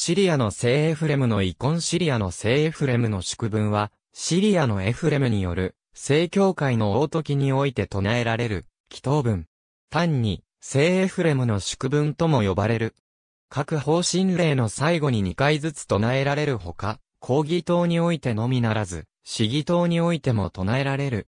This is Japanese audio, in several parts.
シリアの聖エフレムの遺恨シリアの聖エフレムの宿文は、シリアのエフレムによる、聖教会の王時において唱えられる、祈祷文。単に、聖エフレムの宿文とも呼ばれる。各方針令の最後に2回ずつ唱えられるほか、抗議党においてのみならず、市議党においても唱えられる。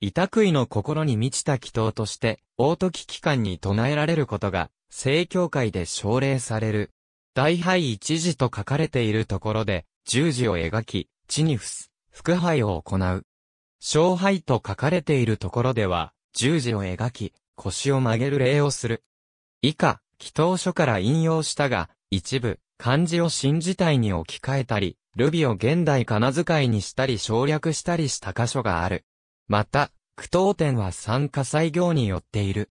委託医の心に満ちた祈祷として、王時期間に唱えられることが、聖教会で奨励される。大杯一時と書かれているところで、十字を描き、地に伏す、副杯を行う。小杯と書かれているところでは、十字を描き、腰を曲げる礼をする。以下、祈祷書から引用したが、一部、漢字を新字体に置き換えたり、ルビを現代仮名遣いにしたり省略したりした箇所がある。また、苦闘点は参加祭行によっている。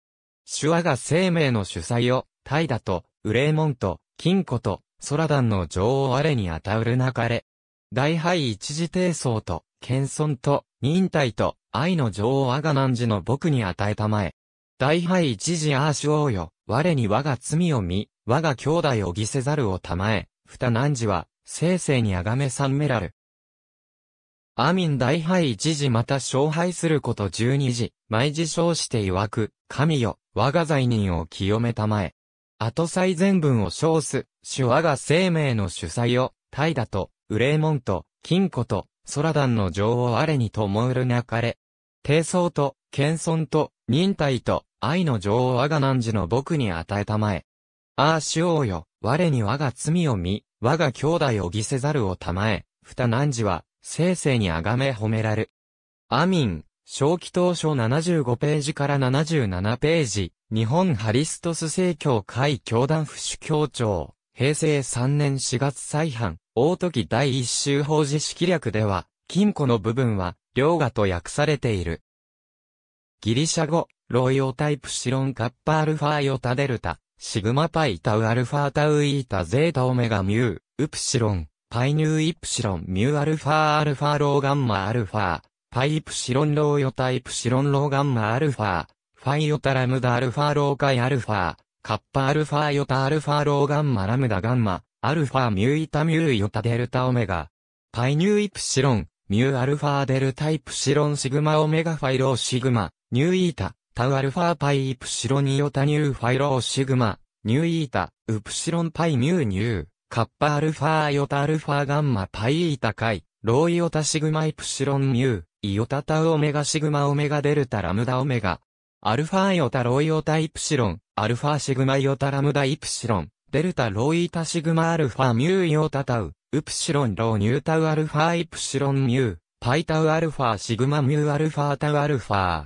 手話が生命の主催を、タイだと、ウレーモンと、金庫と、ソラダンの女王アレにあたうるなかれ。大敗一時低層と、謙遜と、忍耐と、愛の女王アガナンジの僕に与えたまえ。大敗一時アーシュ王よ、我に我が罪を見、我が兄弟を犠せざるをたまえ、ふた何時は、生成にあがめさんめらる。アミン大敗一時また勝敗すること十二時、毎時称して曰く、神よ、我が罪人を清めたまえ。後最前文を称す、主我が生命の主催を、タイと、ウレーモンと、金庫と、ソラダンの女王あれにともうるなかれ。低層と、謙遜と、忍耐と、愛の女王我が汝の僕に与えたまえ。ああ主王よ、我に我が罪を見、我が兄弟を着せざるをたまえ、二汝は、生々にあがめ褒めらる。アミン。正規当初75ページから77ページ、日本ハリストス正教会教団府主教庁、平成3年4月再犯、大時第一周法事式略では、金庫の部分は、両画と訳されている。ギリシャ語、ロイオタイプシロンカッパアルファイオタデルタ、シグマパイタウアルファタウイータゼータオメガミュー、ウプシロン、パイニューイプシロンミューアルファアルファローガンマアルファパイプシロンローヨタイプシロンローガンマアルファ、ファイヨタラムダアルファローカイアルファ、カッパアルファヨタアルファローガンマラムダガンマ、アルファミューイタミューヨタデルタオメガ。パイニューイプシロン、ミューアルファデルタイプシロンシグマオメガファイローシグマ、ニューイータ、タウアルファパイイプシロニヨタニューファイローシグマ、ニューイータ、ウプシロンパイミューニュー、カッパアルファヨタアルファガンマパイイータカイ、ローイヨタシグマイプシロンミュー。イオタタウオメガシグマオメガデルタラムダオメガ。アルファイオタロイオタイプシロン、アルファシグマイオタラムダイプシロン、デルタロイタシグマアルファミューイオタタウ、ウプシロンローニュータウアルファイプシロンミュー、パイタウアルファシグマミューアルファタウアルファ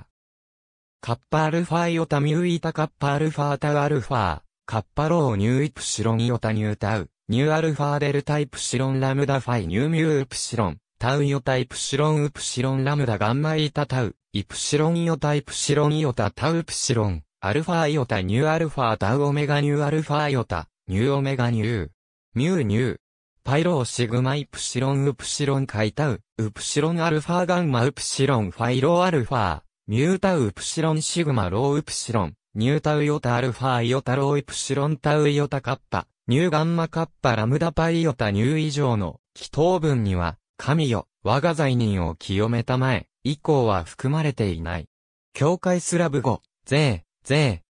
カッパアルファイオタミューイタカッパアルファタウアルファカッパローニューイプシロンイオタニュータウ、ニューアルファデルタイプシロンラムダファイニューミュープシロン、タウヨタイプシロンウプシロンラムダガンマイタタウ、イプシロンイオタイプシロンイオタタウプシロン、アルファイオタニューアルファタウオメガニューアルファイオタ、ニューオメガニュー、ミューニュー、パイローシグマイプシロンウプシロンカイタウ、ウプシロンアルファガンマウプシロンファイローアルファ、ミュータウプシロンシグマロウプシロン、ニュータウヨタアルファイオタロウイプシロンタウヨタカッパ、ニューガンマカッパラムダパイヨタニュー以上の、祈祷文には、神よ、我が罪人を清めたまえ、以降は含まれていない。教会スラブ語、税、税、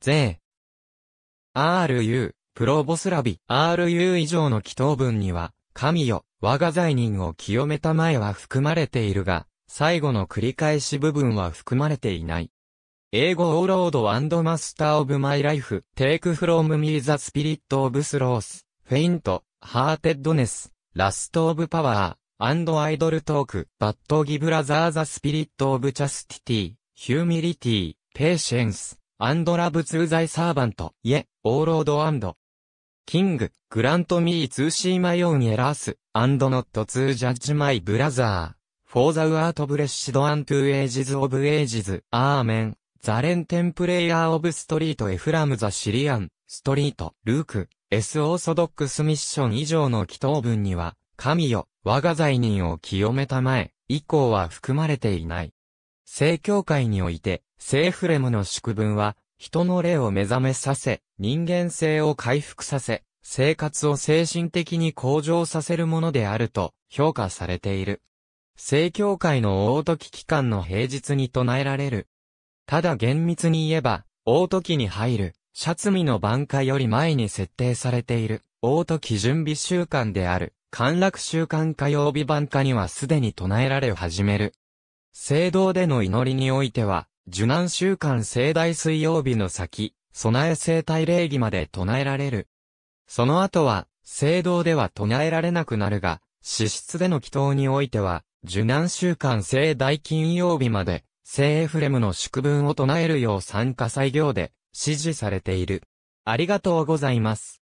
税。ru、プロボスラビ、ru 以上の祈祷文には、神よ、我が罪人を清めたまえは含まれているが、最後の繰り返し部分は含まれていない。英語オーロードアンドマスターオブマイライフ、テイクフロムミーザスピリットオブスロース、フェイント、ハーテッドネス、ラストオブパワアンドアイドルトーク、バッドギブラザーザスピリットオブチャスティティ、ヒューミリティ、ペーシェンス、アンドラブツーザイサーバント、イェ、オーロードアンド。キング、グラントミーツーシーマイオンエラース、アンドノットツージャッジマイブラザー。フォーザウアートブレッシドアントゥエイジズオブエイジズ、アーメン。ザレンテンプレイヤーオブストリートエフラムザシリアン、ストリート、ルーク、エスオーソドックスミッション以上の祈祷文には、神よ、我が罪人を清めたまえ、以降は含まれていない。聖教会において、聖フレムの宿文は、人の霊を目覚めさせ、人間性を回復させ、生活を精神的に向上させるものであると評価されている。聖教会の大時期間の平日に唱えられる。ただ厳密に言えば、大時に入る、シャツミの晩夏より前に設定されている、大時準備習慣である。陥落週間火曜日版化にはすでに唱えられ始める。聖堂での祈りにおいては、受難週間聖大水曜日の先、備え聖体礼儀まで唱えられる。その後は、聖堂では唱えられなくなるが、資質での祈祷においては、受難週間聖大金曜日まで、聖エフレムの祝文を唱えるよう参加採業で、指示されている。ありがとうございます。